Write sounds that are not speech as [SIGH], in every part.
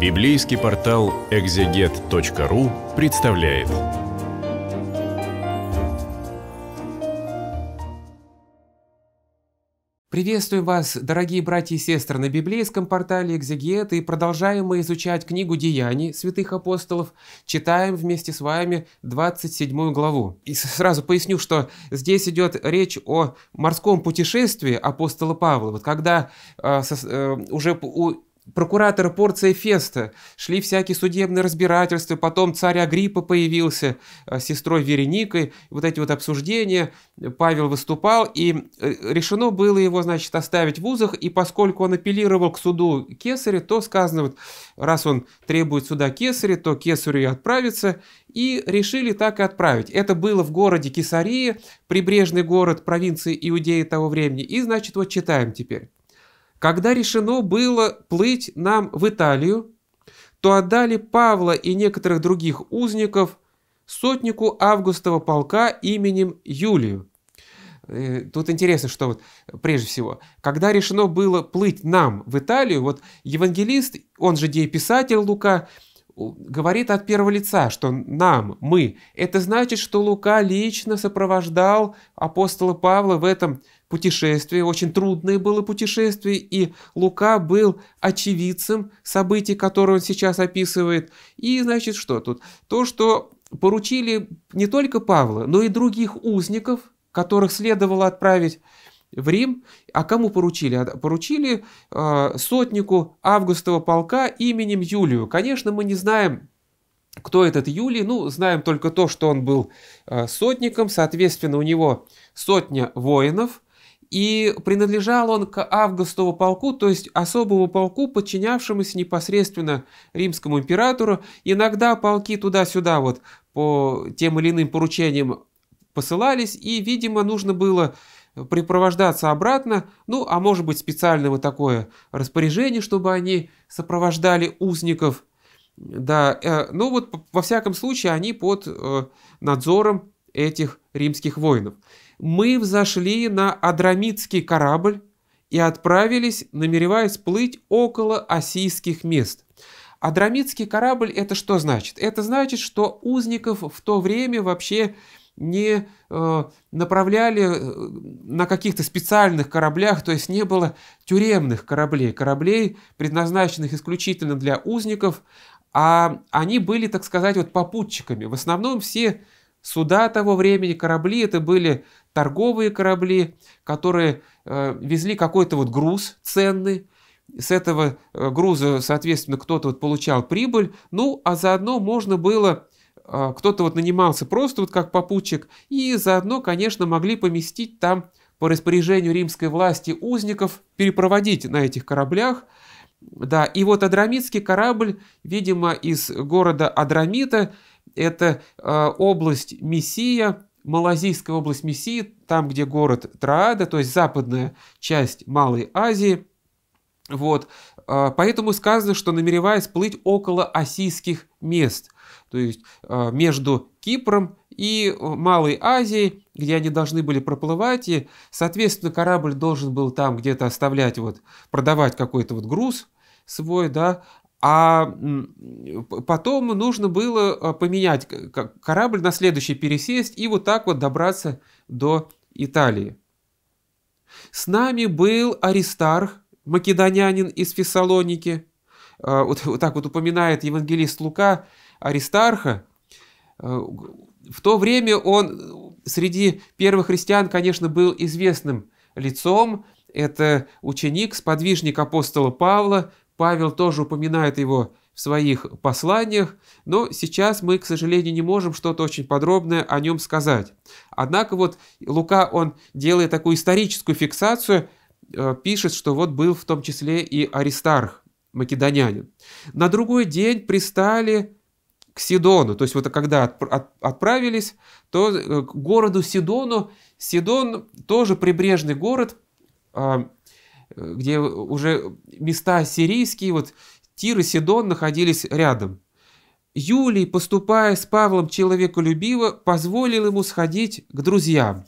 Библейский портал экзегет.ру представляет. Приветствую вас, дорогие братья и сестры, на библейском портале Экзегет и продолжаем мы изучать книгу Деяний святых апостолов. Читаем вместе с вами 27 главу. И сразу поясню, что здесь идет речь о морском путешествии апостола Павла. Вот когда э, со, э, уже у Прокуратор Порция Феста, шли всякие судебные разбирательства, потом царь Агриппа появился э, с сестрой Вереникой, вот эти вот обсуждения, Павел выступал, и э, решено было его, значит, оставить в вузах, и поскольку он апеллировал к суду Кесаря, то сказано, вот, раз он требует суда Кесаря, то Кесарю и отправится, и решили так и отправить. Это было в городе Кесарии, прибрежный город провинции Иудеи того времени, и, значит, вот читаем теперь. Когда решено было плыть нам в Италию, то отдали Павла и некоторых других узников сотнику августова полка именем Юлию. Э, тут интересно, что вот прежде всего, когда решено было плыть нам в Италию, вот евангелист, он же дееписатель Лука, говорит от первого лица, что нам, мы. Это значит, что Лука лично сопровождал апостола Павла в этом путешествие, очень трудное было путешествие, и Лука был очевидцем событий, которые он сейчас описывает. И, значит, что тут? То, что поручили не только Павла, но и других узников, которых следовало отправить в Рим. А кому поручили? А, поручили э, сотнику Августова полка именем Юлию. Конечно, мы не знаем, кто этот Юлий. Ну, знаем только то, что он был э, сотником. Соответственно, у него сотня воинов и принадлежал он к Августову полку, то есть особому полку, подчинявшемуся непосредственно римскому императору. Иногда полки туда-сюда вот по тем или иным поручениям посылались, и, видимо, нужно было припровождаться обратно, ну, а может быть специальное вот такое распоряжение, чтобы они сопровождали узников. Да, э, ну вот, во всяком случае, они под э, надзором этих римских воинов. Мы взошли на адрамитский корабль и отправились, намереваясь плыть около осийских мест. Адрамитский корабль это что значит? Это значит, что узников в то время вообще не э, направляли э, на каких-то специальных кораблях, то есть не было тюремных кораблей, кораблей, предназначенных исключительно для узников, а они были, так сказать, вот попутчиками. В основном все Суда того времени, корабли, это были торговые корабли, которые э, везли какой-то вот груз ценный, с этого э, груза, соответственно, кто-то вот получал прибыль, ну, а заодно можно было, э, кто-то вот нанимался просто вот как попутчик, и заодно, конечно, могли поместить там по распоряжению римской власти узников, перепроводить на этих кораблях, да, и вот Адрамитский корабль, видимо, из города Адрамита, это э, область Мессия, Малазийская область Мессии, там, где город Траада, то есть западная часть Малой Азии. Вот, э, поэтому сказано, что намереваясь плыть около осийских мест, то есть э, между Кипром и э, Малой Азией, где они должны были проплывать, и, соответственно, корабль должен был там где-то оставлять, вот, продавать какой-то вот груз, свой, да, а потом нужно было а, поменять корабль на следующий пересесть и вот так вот добраться до Италии. С нами был Аристарх, македонянин из Фессалоники. А, вот, вот так вот упоминает евангелист Лука Аристарха. А, в то время он среди первых христиан, конечно, был известным лицом. Это ученик, сподвижник апостола Павла, Павел тоже упоминает его в своих посланиях, но сейчас мы, к сожалению, не можем что-то очень подробное о нем сказать. Однако вот Лука, он делает такую историческую фиксацию, э, пишет, что вот был в том числе и Аристарх, македонянин. На другой день пристали к Сидону, то есть вот когда отправились, то э, к городу Сидону, Сидон тоже прибрежный город, а, где уже места сирийские, вот Тир и Сидон находились рядом. Юлий, поступая с Павлом человеколюбиво, позволил ему сходить к друзьям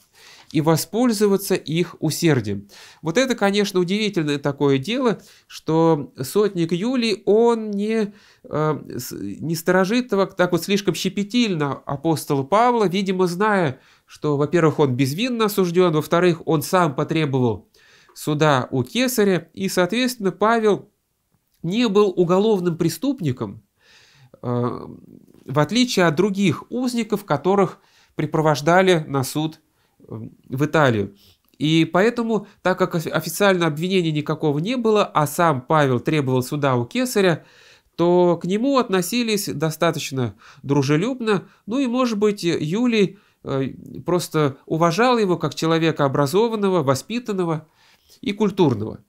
и воспользоваться их усердием. Вот это, конечно, удивительное такое дело, что сотник Юлий, он не, э, не сторожит его так вот слишком щепетильно апостола Павла, видимо, зная, что, во-первых, он безвинно осужден, во-вторых, он сам потребовал суда у кесаря, и, соответственно, Павел не был уголовным преступником, э, в отличие от других узников, которых припровождали на суд э, в Италию. И поэтому, так как официально обвинения никакого не было, а сам Павел требовал суда у кесаря, то к нему относились достаточно дружелюбно. Ну и, может быть, Юлий э, просто уважал его как человека образованного, воспитанного, и культурного.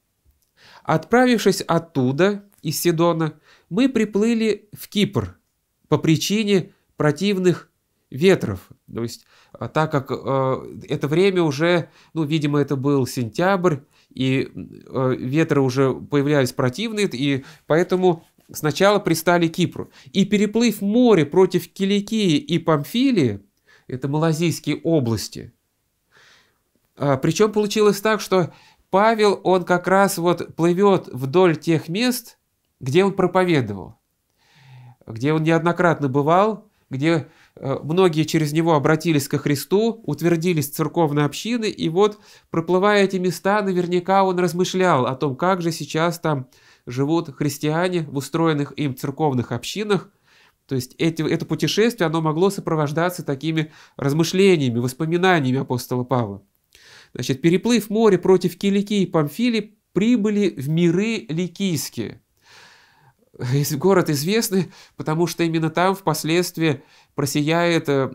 Отправившись оттуда, из Сидона, мы приплыли в Кипр по причине противных ветров. То есть, а, так как э, это время уже, ну, видимо, это был сентябрь, и э, ветры уже появлялись противные, и поэтому сначала пристали к Кипру. И переплыв море против Киликии и Памфилии, это малазийские области, э, а, причем получилось так, что Павел, он как раз вот плывет вдоль тех мест, где он проповедовал, где он неоднократно бывал, где э, многие через него обратились ко Христу, утвердились церковной общины, и вот, проплывая эти места, наверняка он размышлял о том, как же сейчас там живут христиане в устроенных им церковных общинах. То есть эти, это путешествие, оно могло сопровождаться такими размышлениями, воспоминаниями апостола Павла. Значит, переплыв море против Киликии и Памфили, прибыли в миры ликийские. Город известный, потому что именно там впоследствии просияет э,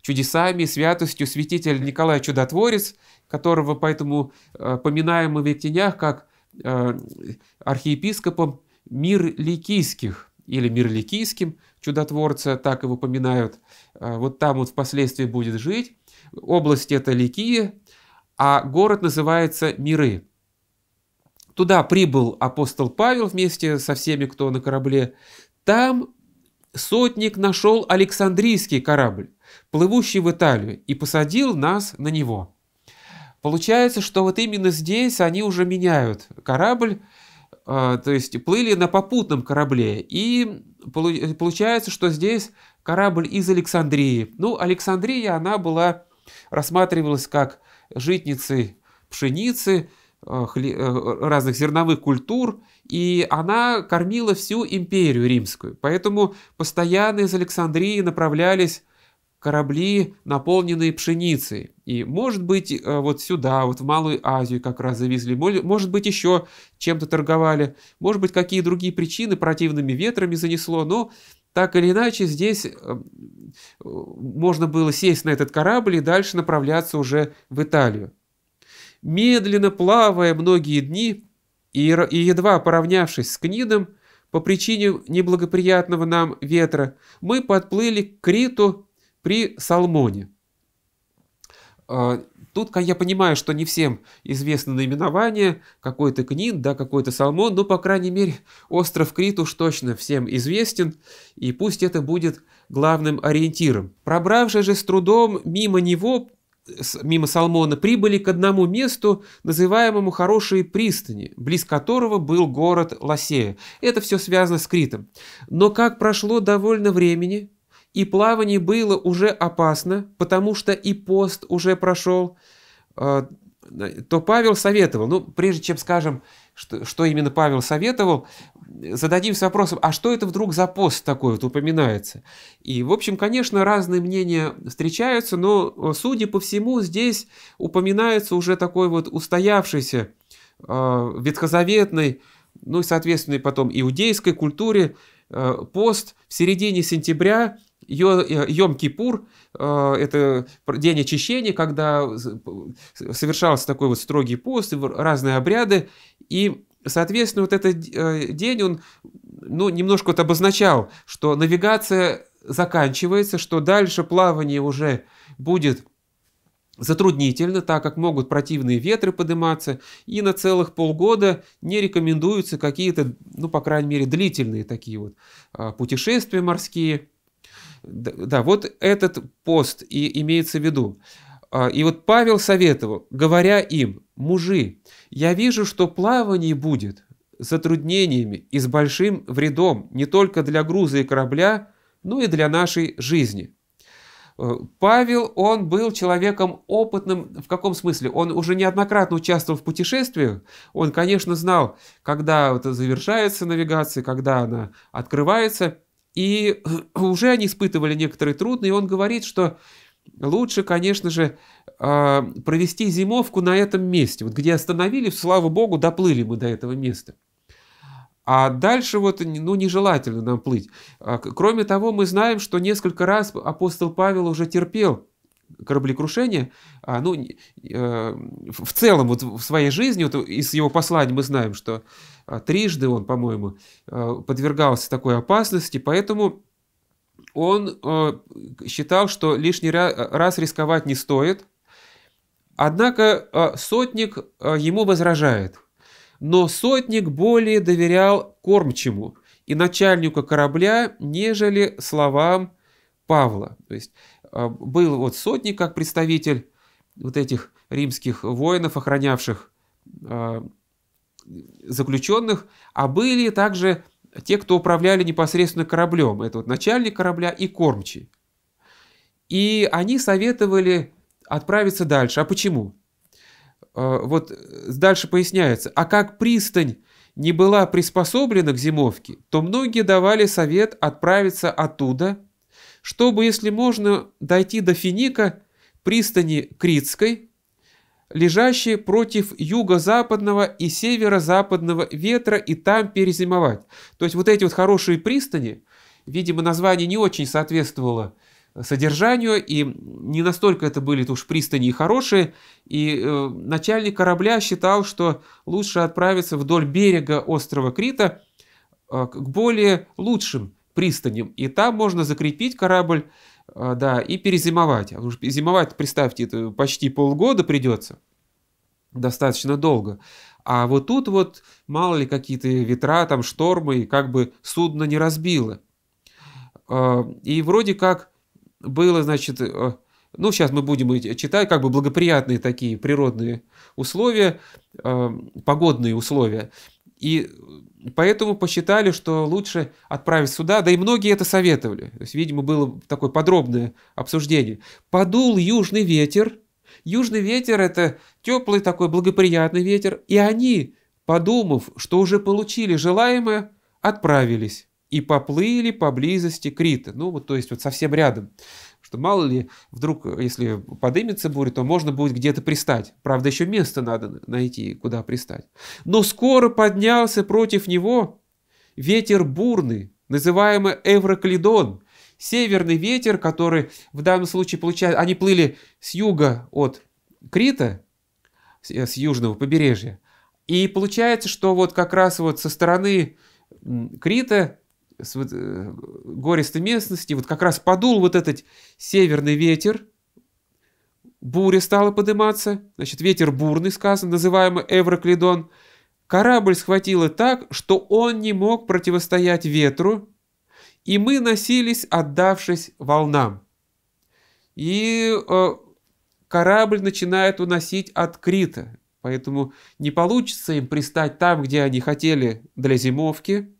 чудесами, святостью святитель Николай Чудотворец, которого поэтому э, поминаем мы в Ектенях как э, архиепископом мир ликийских или мир ликийским чудотворца, так его поминают. Вот там вот впоследствии будет жить. Область это Ликия, а город называется Миры. Туда прибыл апостол Павел вместе со всеми, кто на корабле. Там сотник нашел Александрийский корабль, плывущий в Италию, и посадил нас на него. Получается, что вот именно здесь они уже меняют корабль, а, то есть плыли на попутном корабле. И получается, что здесь корабль из Александрии. Ну, Александрия, она была рассматривалась как житницы пшеницы, э, э, разных зерновых культур, и она кормила всю империю римскую. Поэтому постоянно из Александрии направлялись корабли, наполненные пшеницей. И, может быть, э, вот сюда, вот в Малую Азию как раз завезли, может быть, еще чем-то торговали, может быть, какие другие причины противными ветрами занесло, но так или иначе, здесь э, можно было сесть на этот корабль и дальше направляться уже в Италию. Медленно плавая многие дни и едва поравнявшись с Книдом, по причине неблагоприятного нам ветра, мы подплыли к Криту при Салмоне. А, Тут я понимаю, что не всем известно наименование, какой-то Книн, да, какой-то Салмон, но, по крайней мере, остров Крит уж точно всем известен, и пусть это будет главным ориентиром. Пробравшись же с трудом мимо него, мимо Салмона, прибыли к одному месту, называемому Хорошие пристани, близ которого был город Лосея. Это все связано с Критом. Но как прошло довольно времени, и плавание было уже опасно, потому что и пост уже прошел, а, то Павел советовал, ну, прежде чем скажем, что, что именно Павел советовал, зададимся вопросом, а что это вдруг за пост такой вот упоминается? И, в общем, конечно, разные мнения встречаются, но, судя по всему, здесь упоминается уже такой вот устоявшийся э, а, ветхозаветный, ну и, соответственно, и потом иудейской культуре э, пост в середине сентября – Э, Йом-Кипур э, – это день очищения, когда совершался такой вот строгий пост, разные обряды, и Соответственно, вот этот э, день, он ну, немножко вот обозначал, что навигация заканчивается, что дальше плавание уже будет затруднительно, так как могут противные ветры подниматься, и на целых полгода не рекомендуются какие-то, ну, по крайней мере, длительные такие вот путешествия морские. Да, вот этот пост и имеется в виду. А, и вот Павел советовал, говоря им, мужи, я вижу, что плавание будет затруднениями и с большим вредом не только для груза и корабля, но и для нашей жизни. А, Павел, он был человеком опытным, в каком смысле? Он уже неоднократно участвовал в путешествиях, он, конечно, знал, когда это завершается навигация, когда она открывается – и [CLEARS THROAT] уже они испытывали некоторые трудности, и он говорит, что лучше, конечно же, а, провести зимовку на этом месте. Вот где остановились. слава богу, доплыли мы до этого места. А дальше вот ну, нежелательно нам плыть. А, кроме того, мы знаем, что несколько раз апостол Павел уже терпел кораблекрушение, а, ну, э, в целом вот в своей жизни, вот из его посланий мы знаем, что а, трижды он, по-моему, э, подвергался такой опасности, поэтому он э, считал, что лишний раз рисковать не стоит. Однако сотник ему возражает. Но сотник более доверял кормчему и начальнику корабля, нежели словам Павла. То есть а, был вот сотник как представитель вот этих римских воинов, охранявших а, заключенных, а были также те, кто управляли непосредственно кораблем. Это вот начальник корабля и кормчий. И они советовали отправиться дальше. А почему? А, вот дальше поясняется. А как пристань не была приспособлена к зимовке, то многие давали совет отправиться оттуда – чтобы, если можно, дойти до Финика, пристани Критской, лежащей против юго-западного и северо-западного ветра, и там перезимовать. То есть вот эти вот хорошие пристани, видимо, название не очень соответствовало содержанию, и не настолько это были уж пристани и хорошие, и э, начальник корабля считал, что лучше отправиться вдоль берега острова Крита э, к более лучшим пристаням. И там можно закрепить корабль, э, да, и перезимовать. Потому что зимовать, представьте, это почти полгода придется, достаточно долго. А вот тут вот, мало ли, какие-то ветра, там штормы, и как бы судно не разбило. Э, и вроде как было, значит, э, ну, сейчас мы будем читать, как бы благоприятные такие природные условия, погодные условия. И э, поэтому посчитали, что лучше отправить сюда, да и многие это советовали. То есть, видимо, было такое подробное обсуждение. Подул южный ветер. Южный ветер – это теплый такой благоприятный ветер. И они, подумав, что уже получили желаемое, отправились и поплыли поблизости Крита. Ну, вот, то есть, вот совсем рядом что мало ли, вдруг, если подымется буря, то можно будет где-то пристать. Правда, еще место надо найти, куда пристать. Но скоро поднялся против него ветер бурный, называемый Эвроклидон, северный ветер, который в данном случае получает... Они плыли с юга от Крита, с э, южного побережья, и получается, что вот как раз вот со стороны Крита с вот, э, гористой местности, вот как раз подул вот этот северный ветер, буря стала подниматься, значит, ветер бурный, сказано, называемый Эвроклидон. Корабль схватило так, что он не мог противостоять ветру, и мы носились, отдавшись волнам. И э, корабль начинает уносить от Крита, поэтому не получится им пристать там, где они хотели для зимовки –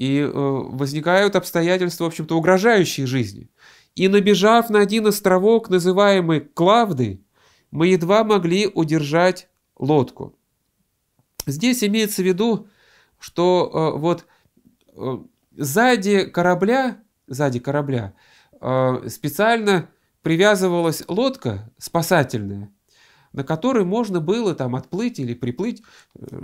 и э, возникают обстоятельства, в общем-то, угрожающие жизни. И набежав на один островок, называемый Клавды, мы едва могли удержать лодку. Здесь имеется в виду, что э, вот э, сзади корабля, сзади корабля э, специально привязывалась лодка спасательная, на который можно было там отплыть или приплыть, э,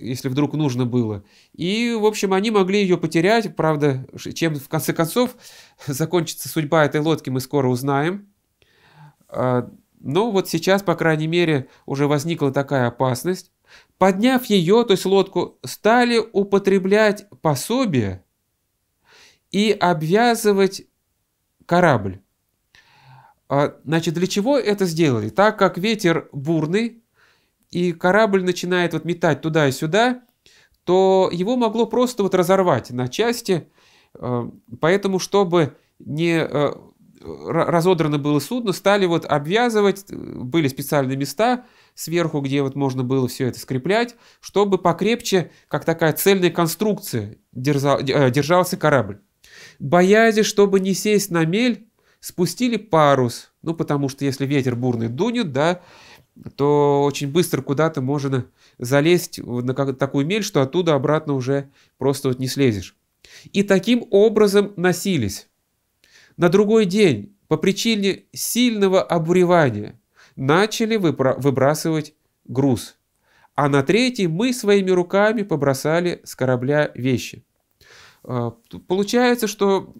если вдруг нужно было. И, в общем, они могли ее потерять, правда, чем в конце концов [LAUGHS] закончится судьба этой лодки, мы скоро узнаем. А, но вот сейчас, по крайней мере, уже возникла такая опасность. Подняв ее, то есть лодку, стали употреблять пособие и обвязывать корабль. А, значит, для чего это сделали? Так как ветер бурный, и корабль начинает вот метать туда и сюда, то его могло просто вот разорвать на части, э, поэтому, чтобы не э, разодрано было судно, стали вот обвязывать, э, были специальные места сверху, где вот можно было все это скреплять, чтобы покрепче, как такая цельная конструкция, держался корабль. Боясь, чтобы не сесть на мель, спустили парус, ну потому что если ветер бурный дунет, да, то очень быстро куда-то можно залезть на такую мель, что оттуда обратно уже просто вот не слезешь. И таким образом носились. На другой день по причине сильного обуревания начали выбрасывать груз. А на третий мы своими руками побросали с корабля вещи. А, получается, что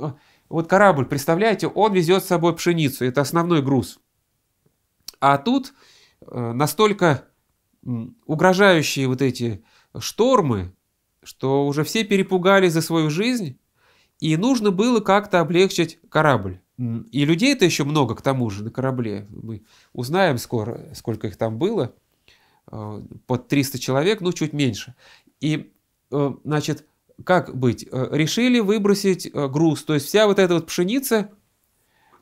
а, вот корабль, представляете, он везет с собой пшеницу, это основной груз. А тут э, настолько угрожающие вот эти штормы, что уже все перепугали за свою жизнь, и нужно было как-то облегчить корабль. И людей-то еще много к тому же на корабле. Мы узнаем скоро, сколько их там было. Э, под 300 человек, ну чуть меньше. И, э, значит, как быть? Э, решили выбросить э, груз, то есть вся вот эта вот пшеница,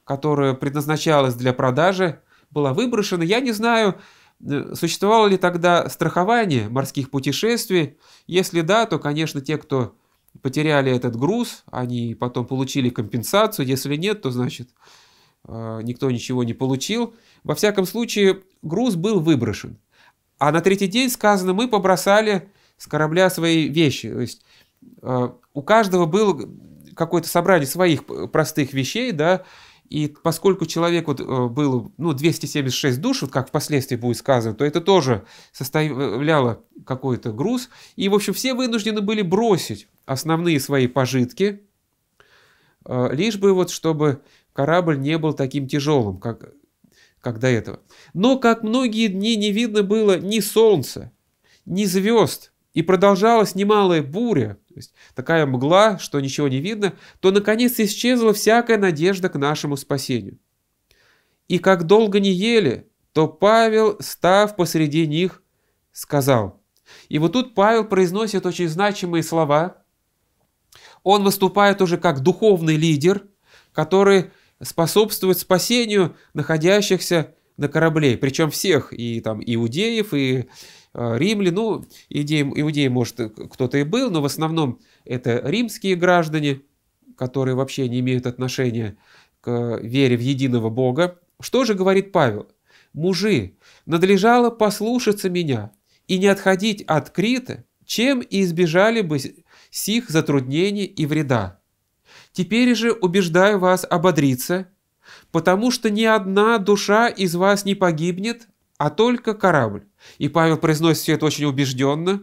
которая предназначалась для продажи, была выброшена. Я не знаю, э, существовало ли тогда страхование морских путешествий. Если да, то, конечно, те, кто потеряли этот груз, они потом получили компенсацию. Если нет, то, значит, никто ничего не получил. Во всяком случае, груз был выброшен. А на третий день сказано, мы побросали с корабля свои вещи. То есть Э, у каждого было какое-то собрание своих э, простых вещей, да, и поскольку человек вот э, было ну, 276 душ, вот как впоследствии будет сказано, то это тоже составляло какой-то груз. И, в общем, все вынуждены были бросить основные свои пожитки, лишь бы вот чтобы корабль не был таким тяжелым, как, как до этого. Но, как многие дни, не видно было ни солнца, ни звезд, и продолжалась немалая буря, то есть такая мгла, что ничего не видно, то наконец исчезла всякая надежда к нашему спасению. И как долго не ели, то Павел, став посреди них, сказал. И вот тут Павел произносит очень значимые слова. Он выступает уже как духовный лидер, который способствует спасению находящихся на корабле, причем всех, и там иудеев, и Э, римляне, ну, идеи, иудеи, может, э, кто-то и был, но в основном это римские граждане, которые вообще не имеют отношения к вере в единого Бога. Что же говорит Павел? «Мужи, надлежало послушаться меня и не отходить от Крита, чем и избежали бы сих затруднений и вреда. Теперь же убеждаю вас ободриться, потому что ни одна душа из вас не погибнет, а только корабль. И Павел произносит все это очень убежденно,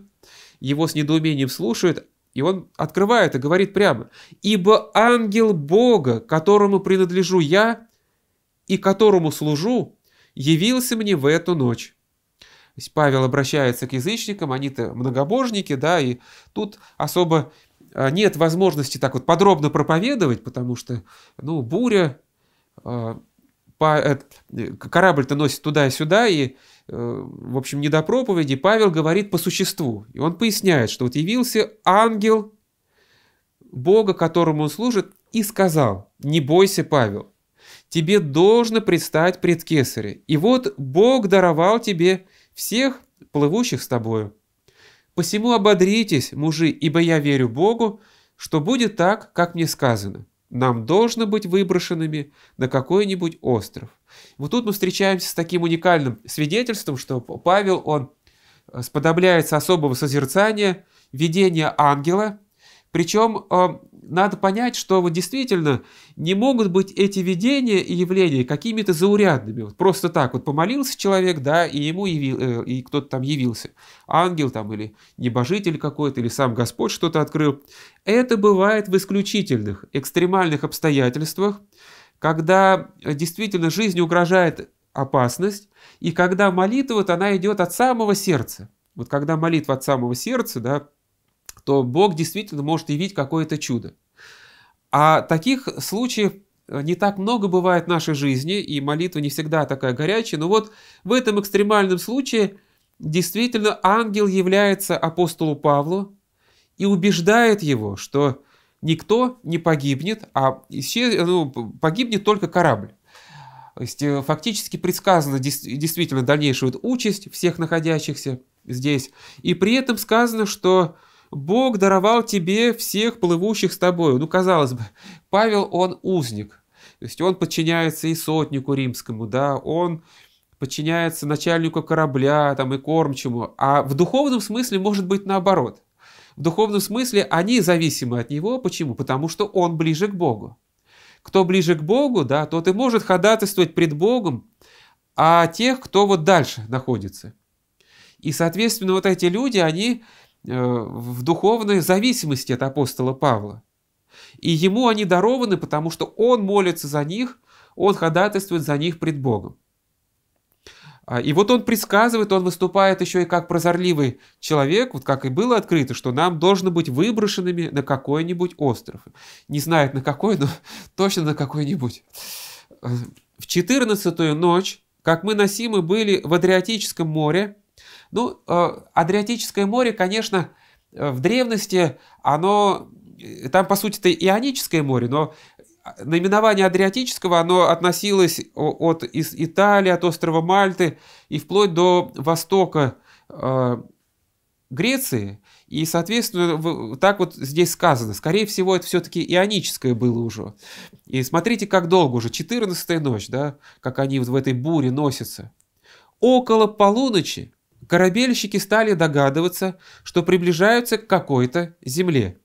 его с недоумением слушают, и он открывает и говорит прямо, «Ибо ангел Бога, которому принадлежу я и которому служу, явился мне в эту ночь». Павел обращается к язычникам, они-то многобожники, да, и тут особо э, нет возможности так вот подробно проповедовать, потому что, ну, буря, э, Э, корабль-то носит туда и сюда, и, э, в общем, не до проповеди, Павел говорит по существу. И он поясняет, что вот явился ангел Бога, которому он служит, и сказал, не бойся, Павел, тебе должно предстать пред Кесаре. И вот Бог даровал тебе всех плывущих с тобою. Посему ободритесь, мужи, ибо я верю Богу, что будет так, как мне сказано. Нам должно быть выброшенными на какой-нибудь остров. Вот тут мы встречаемся с таким уникальным свидетельством, что Павел, он э, сподобляется особого созерцания, видения ангела – причем эм, надо понять, что вот действительно не могут быть эти видения и явления какими-то заурядными. Вот просто так вот помолился человек, да, и ему явил, э, и кто-то там явился. Ангел там или небожитель какой-то, или сам Господь что-то открыл. Это бывает в исключительных, экстремальных обстоятельствах, когда действительно жизни угрожает опасность, и когда молитва, вот она идет от самого сердца. Вот когда молитва от самого сердца, да, то Бог действительно может явить какое-то чудо. А таких случаев э, не так много бывает в нашей жизни, и молитва не всегда такая горячая, но вот в этом экстремальном случае действительно ангел является апостолу Павлу и убеждает его, что никто не погибнет, а исчез... ну, погибнет только корабль. То есть э, фактически предсказана действительно дальнейшая участь всех находящихся здесь. И при этом сказано, что Бог даровал тебе всех плывущих с тобой. Ну, казалось бы, Павел, он узник. То есть он подчиняется и сотнику римскому, да, он подчиняется начальнику корабля там, и кормчему. А в духовном смысле может быть наоборот. В духовном смысле они зависимы от него. Почему? Потому что он ближе к Богу. Кто ближе к Богу, да, тот и может ходатайствовать пред Богом, а тех, кто вот дальше находится. И, соответственно, вот эти люди, они Э, в духовной зависимости от апостола Павла. И ему они дарованы, потому что он молится за них, он ходатайствует за них пред Богом. А, и вот он предсказывает, он выступает еще и как прозорливый человек, вот как и было открыто, что нам должно быть выброшенными на какой-нибудь остров. Не знает на какой, но [LAUGHS] точно на какой-нибудь. Э, в 14 ночь, как мы носимы были в Адриатическом море, ну, э, Адриатическое море, конечно, э, в древности оно... Э, там, по сути, это Ионическое море, но наименование Адриатического, оно относилось от из Италии, от острова Мальты и вплоть до востока Греции. И, соответственно, так вот здесь сказано. Скорее всего, это все-таки ионическое было уже. И смотрите, как долго уже, 14 ночь, да, как они вот в этой буре носятся. Около полуночи корабельщики стали догадываться, что приближаются к какой-то земле.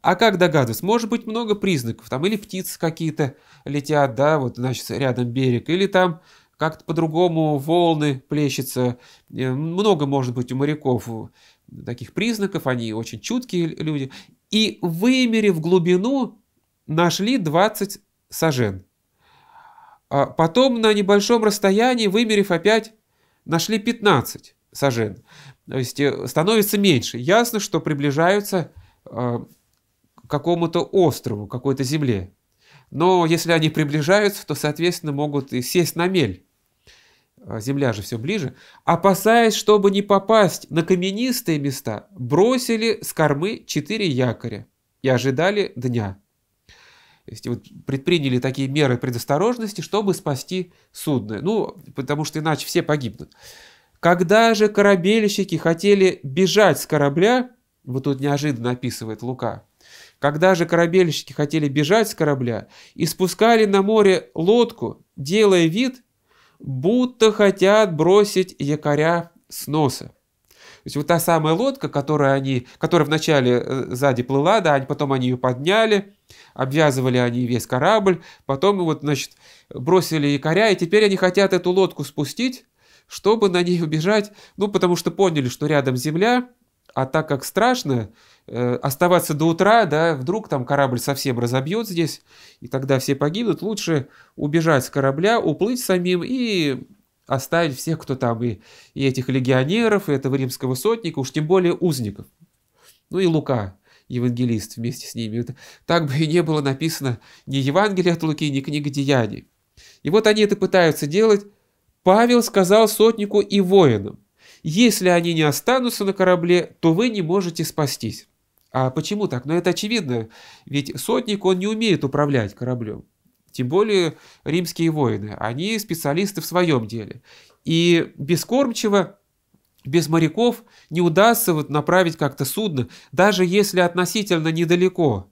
А как догадываться? Может быть много признаков, там или птицы какие-то летят, да, вот, значит, рядом берег, или там как-то по-другому волны плещутся. Э, много может быть у моряков э, таких признаков, они очень чуткие люди. И вымерив глубину, нашли 20 сажен. А потом на небольшом расстоянии, вымерив опять, нашли 15 сажен. То есть э, становится меньше. Ясно, что приближаются э, к какому-то острову, какой-то земле. Но если они приближаются, то, соответственно, могут и сесть на мель. А земля же все ближе. Опасаясь, чтобы не попасть на каменистые места, бросили с кормы четыре якоря и ожидали дня. То есть вот предприняли такие меры предосторожности, чтобы спасти судно. Ну, потому что иначе все погибнут. Когда же корабельщики хотели бежать с корабля, вот тут неожиданно описывает Лука, когда же корабельщики хотели бежать с корабля и спускали на море лодку, делая вид, будто хотят бросить якоря с носа. То есть вот та самая лодка, которая, они, которая вначале э, сзади плыла, да, потом они ее подняли, обвязывали они весь корабль, потом вот, значит, бросили якоря, и теперь они хотят эту лодку спустить, чтобы на ней убежать, ну, потому что поняли, что рядом земля, а так как страшно э, оставаться до утра, да, вдруг там корабль совсем разобьет здесь, и тогда все погибнут, лучше убежать с корабля, уплыть самим и оставить всех, кто там, и, и этих легионеров, и этого римского сотника, уж тем более узников. Ну и Лука, евангелист вместе с ними. так бы и не было написано ни Евангелие от Луки, ни книга Деяний. И вот они это пытаются делать, Павел сказал сотнику и воинам, если они не останутся на корабле, то вы не можете спастись. А почему так? Ну это очевидно, ведь сотник, он не умеет управлять кораблем. Тем более римские воины, они специалисты в своем деле. И без кормчего, без моряков не удастся вот направить как-то судно, даже если относительно недалеко.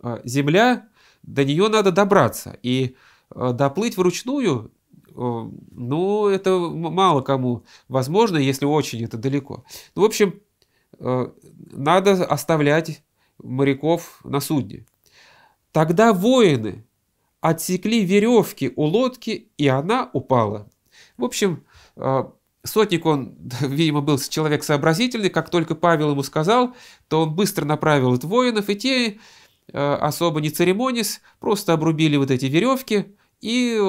А, земля, до нее надо добраться, и а, доплыть вручную Э, ну, это мало кому возможно, если очень это далеко. Ну, в общем, э, надо оставлять моряков на судне. Тогда воины отсекли веревки у лодки, и она упала. В общем, э, Сотник, он, [LAUGHS] видимо, был человек сообразительный. Как только Павел ему сказал, то он быстро направил от воинов, и те, особо не церемонясь, просто обрубили вот эти веревки, и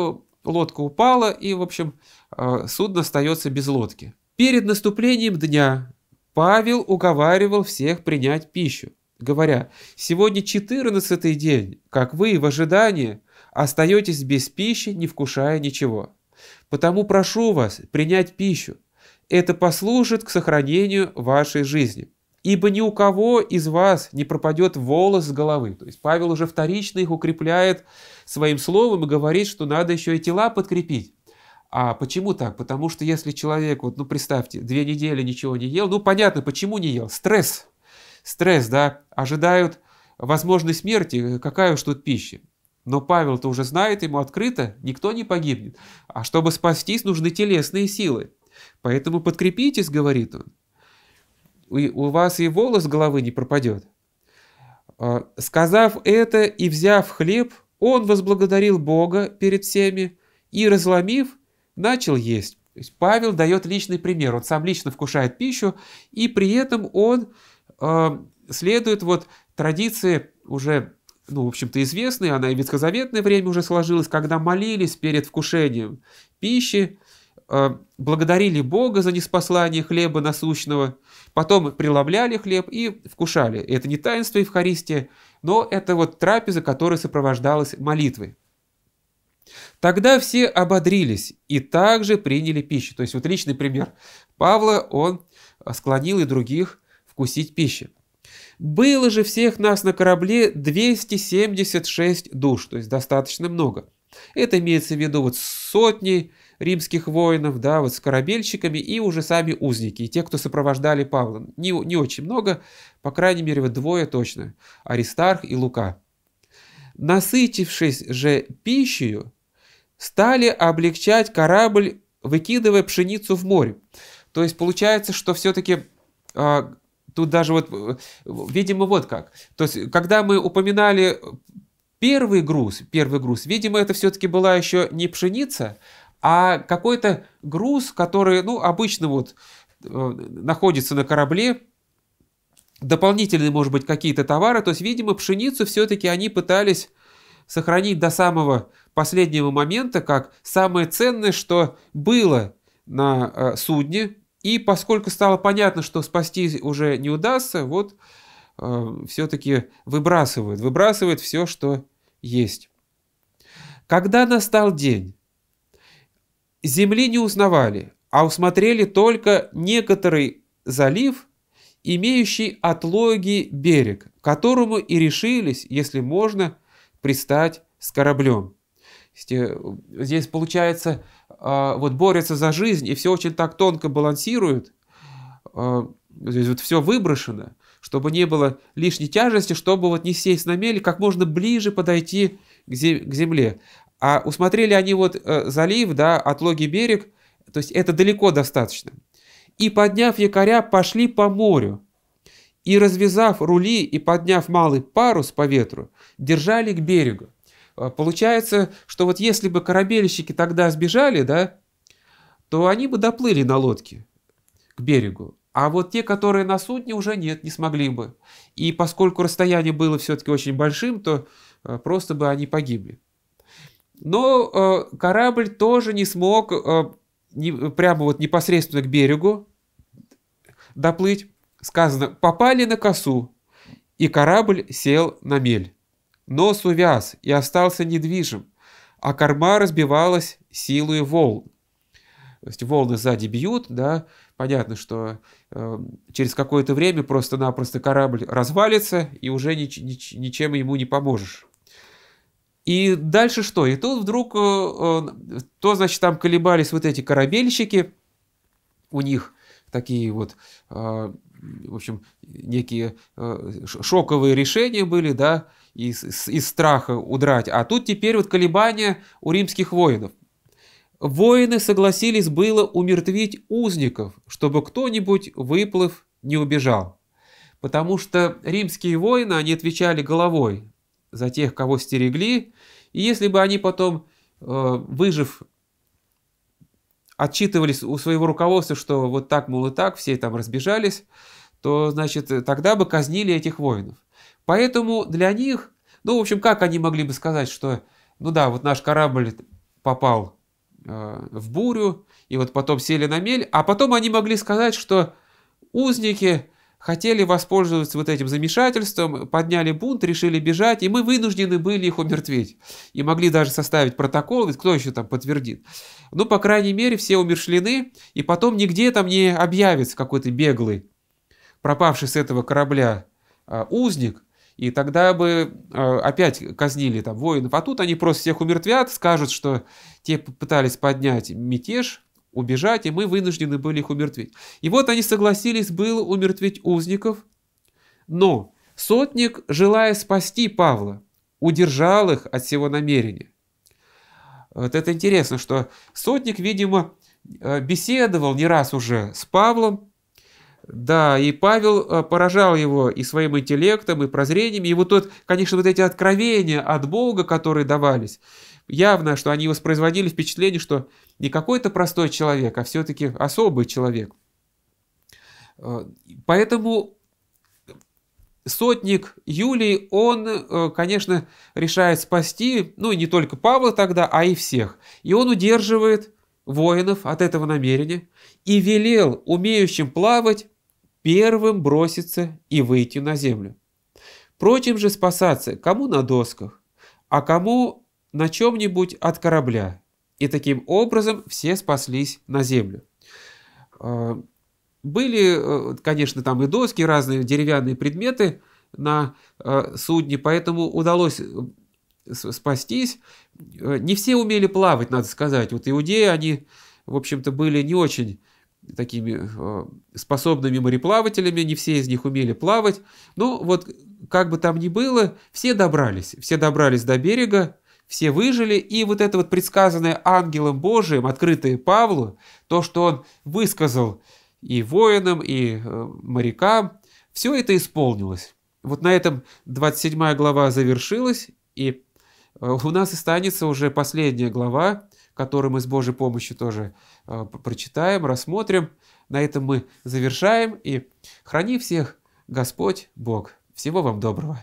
лодка упала, и, в общем, э, судно остается без лодки. Перед наступлением дня Павел уговаривал всех принять пищу, говоря, «Сегодня четырнадцатый день, как вы в ожидании остаетесь без пищи, не вкушая ничего. Потому прошу вас принять пищу. Это послужит к сохранению вашей жизни» ибо ни у кого из вас не пропадет волос с головы. То есть Павел уже вторично их укрепляет своим словом и говорит, что надо еще и тела подкрепить. А почему так? Потому что если человек, вот, ну представьте, две недели ничего не ел, ну понятно, почему не ел? Стресс. Стресс, да, ожидают возможной смерти, э, какая уж тут пища. Но Павел-то уже знает, ему открыто, никто не погибнет. А чтобы спастись, нужны телесные силы. Поэтому подкрепитесь, говорит он. И у вас и волос головы не пропадет. А, сказав это и взяв хлеб, он возблагодарил Бога перед всеми и, разломив, начал есть. Павел дает личный пример. Он сам лично вкушает пищу, и при этом он э, следует вот традиции уже, ну, в общем-то, известной, она и в ветхозаветное время уже сложилась, когда молились перед вкушением пищи, э, благодарили Бога за неспослание хлеба насущного, потом преломляли хлеб и вкушали. Это не таинство Евхаристия, но это вот трапеза, которая сопровождалась молитвой. Тогда все ободрились и также приняли пищу. То есть вот личный пример Павла, он а, склонил и других вкусить пищу. Было же всех нас на корабле 276 душ, то есть достаточно много. Это имеется в виду вот сотни римских воинов, да, вот с корабельщиками и уже сами узники, и те, кто сопровождали Павла. Не, не очень много, по крайней мере, вот двое точно, Аристарх и Лука. Насытившись же пищей, стали облегчать корабль, выкидывая пшеницу в море. То есть получается, что все-таки а, тут даже вот, э, видимо, вот как. То есть когда мы упоминали первый груз, первый груз, видимо, это все-таки была еще не пшеница, а какой-то груз, который ну, обычно вот, э, находится на корабле, дополнительные, может быть, какие-то товары. То есть, видимо, пшеницу все-таки они пытались сохранить до самого последнего момента как самое ценное, что было на э, судне. И поскольку стало понятно, что спасти уже не удастся, вот э, все-таки выбрасывают, выбрасывают все, что есть. Когда настал день, земли не узнавали, а усмотрели только некоторый залив, имеющий отлогий берег, к которому и решились, если можно, пристать с кораблем. Э, здесь получается, а, вот борется за жизнь, и все очень так тонко балансирует. А, здесь вот все выброшено, чтобы не было лишней тяжести, чтобы вот не сесть на мель, как можно ближе подойти к земле. А усмотрели они вот э, залив, да, от логи берег, то есть это далеко достаточно. И подняв якоря, пошли по морю. И развязав рули и подняв малый парус по ветру, держали к берегу. Э, получается, что вот если бы корабельщики тогда сбежали, да, то они бы доплыли на лодке к берегу. А вот те, которые на судне, уже нет, не смогли бы. И поскольку расстояние было все-таки очень большим, то э, просто бы они погибли. Но э, корабль тоже не смог э, не, прямо вот непосредственно к берегу доплыть. Сказано, попали на косу, и корабль сел на мель. Нос увяз и остался недвижим, а корма разбивалась силой волн. То есть волны сзади бьют, да, понятно, что э, через какое-то время просто-напросто корабль развалится, и уже нич- нич- ничем ему не поможешь. И дальше что? И тут вдруг, э, э, то, значит, там колебались вот эти корабельщики, у них такие вот, э, в общем, некие шоковые решения были, да, из, из страха удрать. А тут теперь вот колебания у римских воинов. Воины согласились было умертвить узников, чтобы кто-нибудь, выплыв, не убежал. Потому что римские воины, они отвечали головой за тех, кого стерегли, и если бы они потом, э, выжив, отчитывались у своего руководства, что вот так, мол, и так, все там разбежались, то, значит, тогда бы казнили этих воинов. Поэтому для них, ну, в общем, как они могли бы сказать, что, ну да, вот наш корабль попал э, в бурю, и вот потом сели на мель, а потом они могли сказать, что узники хотели воспользоваться вот этим замешательством, подняли бунт, решили бежать, и мы вынуждены были их умертвить. И могли даже составить протокол, ведь кто еще там подтвердит. Ну, по крайней мере, все умершлены, и потом нигде там не объявится какой-то беглый, пропавший с этого корабля а, узник, и тогда бы а, опять казнили там воинов. А тут они просто всех умертвят, скажут, что те пытались поднять мятеж, убежать, и мы вынуждены были их умертвить. И вот они согласились было умертвить узников, но сотник, желая спасти Павла, удержал их от всего намерения. Вот это интересно, что сотник, видимо, э, беседовал не раз уже с Павлом, да, и Павел э, поражал его и своим интеллектом, и прозрением. И вот тот, конечно, вот эти откровения от Бога, которые давались, явно, что они воспроизводили впечатление, что не какой-то простой человек, а все-таки особый человек. Э, поэтому сотник Юлий, он, э, конечно, решает спасти, ну, не только Павла тогда, а и всех. И он удерживает воинов от этого намерения и велел умеющим плавать первым броситься и выйти на землю. Прочим же спасаться, кому на досках, а кому на чем-нибудь от корабля. И таким образом все спаслись на землю. А, были, э, конечно, там и доски, разные деревянные предметы на э, судне, поэтому удалось э, спастись. Не все умели плавать, надо сказать. Вот иудеи, они, в общем-то, были не очень такими э, способными мореплавателями, не все из них умели плавать. Но ну, вот как бы там ни было, все добрались, все добрались до берега, все выжили, и вот это вот предсказанное ангелом Божиим, открытое Павлу, то, что он высказал и воинам, и э, морякам, все это исполнилось. Вот на этом 27 глава завершилась, и э, у нас останется уже последняя глава, которую мы с Божьей помощью тоже Э, прочитаем, рассмотрим. На этом мы завершаем и храни всех Господь Бог. Всего вам доброго.